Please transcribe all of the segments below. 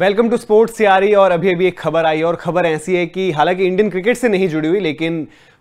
welcome to sports यारी और अभी अभी एक खबर आई और खबर ऐसी है कि हालांकि इंडियन क्रिकेट से नहीं जुड़ी हुई लेकिन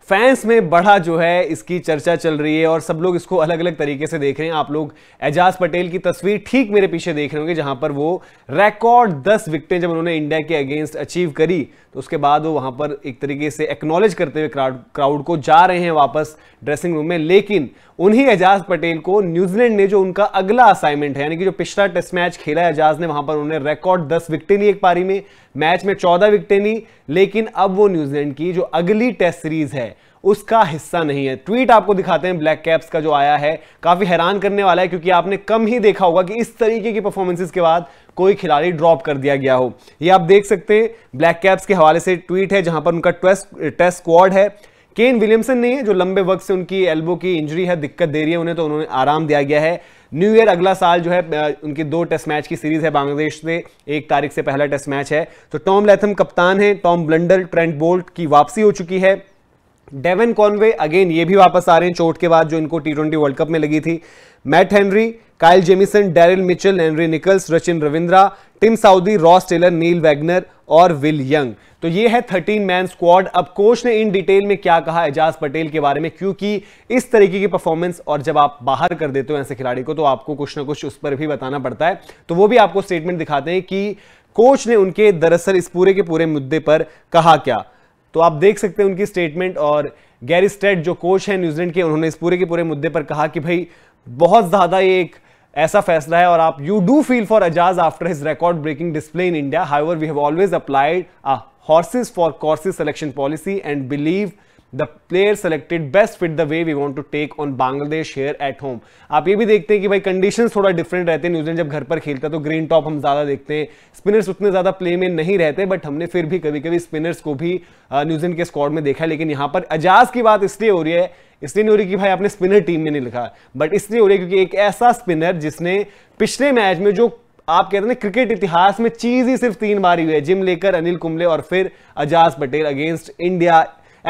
फैंस में बढ़ा जो है इसकी चर्चा चल रही है और सब लोग इसको अलग अलग तरीके से देख रहे हैं आप लोग एजाज पटेल की तस्वीर ठीक मेरे पीछे देख रहे होंगे जहां पर वो रिकॉर्ड 10 विकटें जब उन्होंने इंडिया के अगेंस्ट अचीव करी तो उसके बाद वो वहां पर एक तरीके से एक्नॉलेज करते हुए क्राउड को जा रहे हैं वापस ड्रेसिंग रूम में लेकिन उन्हीं एजाज पटेल को न्यूजीलैंड ने जो उनका अगला असाइनमेंट है यानी कि जो पिछला टेस्ट मैच खेला एजाज ने वहां पर उन्होंने रिकॉर्ड दस विकटें ली एक पारी में मैच में चौदह विकटें ली लेकिन अब वो न्यूजीलैंड की जो अगली टेस्ट सीरीज है उसका हिस्सा नहीं है ट्वीट आपको दिखाते हैं ब्लैक कैप्स का जो आया है काफी हैरान करने वाला है क्योंकि आपने कम ही देखा होगा कि इस तरीके की परफॉर्मेंसेस के बाद कोई खिलाड़ी ड्रॉप कर दिया गया हो ये आप देख सकते हैं ब्लैक कैप्स के हवाले से ट्वीट है जहां पर उनका टेस्ट टेस्ट स्क्वाड है केन विलियमसन नहीं है जो लंबे वक्त से उनकी एल्बो की इंजरी है दिक्कत दे रही है उन्हें तो उन्होंने आराम दिया गया है न्यू ईयर अगला साल जो है उनकी दो टेस्ट मैच की सीरीज है बांग्लादेश से एक तारीख से पहला टेस्ट मैच है तो टॉम लेथम कप्तान है टॉम ब्लंडर ट्रेंट बोल्ट की वापसी हो चुकी है डेवन कॉनवे अगेन ये भी वापस आ रहे हैं चोट के बाद जो इनको टी ट्वेंटी वर्ल्ड कप में लगी थी Matt Henry Kyle Jamieson Daryl Mitchell Henry Nicholls Rachin Ravindra Tim Southee Ross Taylor Neil Wagner और विल यंग तो ये है थर्टीन मैन स्क्वाड अब कोच ने इन डिटेल में क्या कहा एजाज पटेल के बारे में क्योंकि इस तरीके की परफॉर्मेंस और जब आप बाहर कर देते हो ऐसे खिलाड़ी को तो आपको कुछ ना कुछ उस पर भी बताना पड़ता है तो वो भी आपको स्टेटमेंट दिखाते हैं कि कोच ने उनके दरअसल इस पूरे के पूरे मुद्दे पर कहा क्या तो आप देख सकते हैं उनकी स्टेटमेंट और गैरिस्टेड जो कोच है न्यूजीलैंड के उन्होंने इस पूरे के पूरे मुद्दे पर कहा कि भाई बहुत ज़्यादा ये एक ऐसा फैसला है और आप you do feel for Ajaz after his record breaking display in India however we have always applied horses for courses selection policy and believe the player selected best fit the way we want to take on Bangladesh here at home आप ये भी देखते हैं कि भाई conditions थोड़ा different रहते हैं न्यूजीलैंड जब घर पर खेलता है तो ग्रीन टॉप हम ज़्यादा देखते हैं स्पिनर्स उतने ज़्यादा प्ले में नहीं रहते बट हमने फिर भी कभी कभी स्पिनर्स को भी न्यूजीलैंड के स्क्वाड में देखा लेकिन यहाँ पर अजाज की बात इसलिए हो रही है इसलिए नहीं हो रही कि भाई आपने स्पिनर टीम में नहीं लिखा बट इसलिए हो रही है क्योंकि एक ऐसा स्पिनर जिसने पिछले मैच में जो आप कहते हैं क्रिकेट इतिहास में चीज ही सिर्फ तीन बार हुई है जिम लेकर अनिल कुंबले और फिर Ajaz Patel against India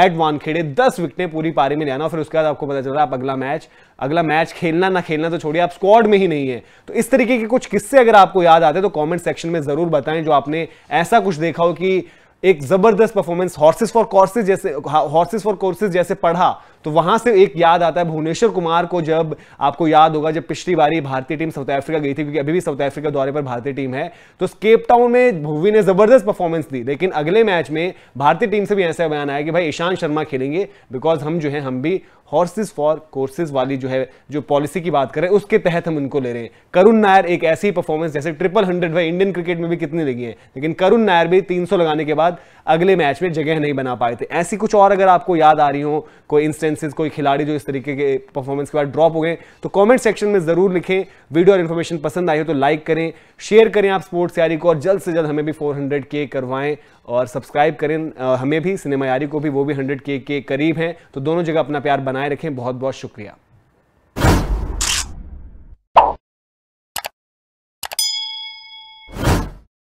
at Wankhede दस विकटें पूरी पारी में लेना फिर उसके बाद आपको पता चल रहा है आप अगला मैच अगला मैच खेलना ना खेलना तो छोड़िए आप स्क्वाड में ही नहीं है तो इस तरीके के कुछ किस्से अगर आपको याद आते हैं तो कमेंट सेक्शन में जरूर बताएं जो आपने ऐसा कुछ देखा हो कि एक जबरदस्त परफॉर्मेंस हॉर्सेस फॉर कोर्सेज जैसे हॉर्सेस फॉर कोर्सेज जैसे पढ़ा तो वहां से एक याद आता है भुवनेश्वर कुमार को जब आपको याद होगा जब पिछली बारी भारतीय टीम साउथ अफ्रीका गई थी क्योंकि अभी भी साउथ अफ्रीका दौरे पर भारतीय टीम है तो स्केप टाउन में भुवी ने जबरदस्त परफॉर्मेंस दी लेकिन अगले मैच में भारतीय टीम से भी ऐसा बयान आया कि भाई ईशांत शर्मा खेलेंगे बिकॉज हम जो है हम भी हॉर्सेज फॉर कोर्सेज वाली जो है जो पॉलिसी की बात करें उसके तहत हम उनको ले रहे हैं करुण नायर एक ऐसी परफॉर्मेंस जैसे ट्रिपल हंड्रेड भाई इंडियन क्रिकेट में भी कितनी लगी है लेकिन करुण नायर भी तीन लगाने के बाद बाद अगले मैच में जगह नहीं बना पाए थे ऐसी कुछ और अगर आपको याद आ रही हो कोई इंस्टेंसेस कोई खिलाड़ी जो इस तरीके के परफॉर्मेंस के बाद ड्रॉप हो गए तो कमेंट सेक्शन में ज़रूर लिखें वीडियो और इन्फॉर्मेशन पसंद आई हो तो लाइक करें शेयर करें आप स्पोर्ट्स यारी को और जल्द से जल्द हमें भी फोर के करवाएं और सब्सक्राइब करें हमें भी सिनेमा यारी को भी वो भी हंड्रेड के करीब हैं तो दोनों जगह अपना प्यार बनाए रखें बहुत बहुत शुक्रिया